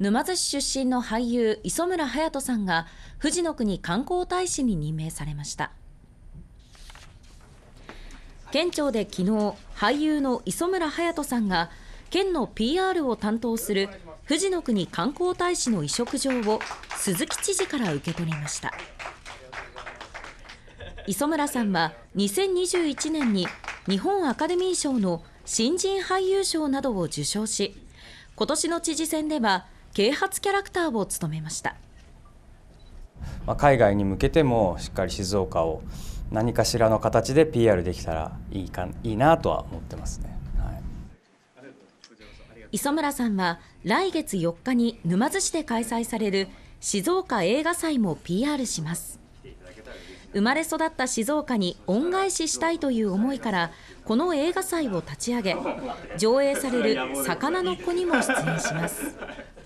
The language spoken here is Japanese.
沼津市出身の俳優磯村勇斗さんが富士の国観光大使に任命されました県庁で昨日俳優の磯村勇斗さんが県の PR を担当する富士の国観光大使の委嘱状を鈴木知事から受け取りました磯村さんは2021年に日本アカデミー賞の新人俳優賞などを受賞し今年の知事選では啓発キャラクターを務めました海外に向けてもしっかり静岡を何かしらの形で PR できたらいいかいいなとは思ってますね、はい、磯村さんは来月4日に沼津市で開催される静岡映画祭も PR します生まれ育った静岡に恩返ししたいという思いからこの映画祭を立ち上げ上映される「魚の子」にも出演します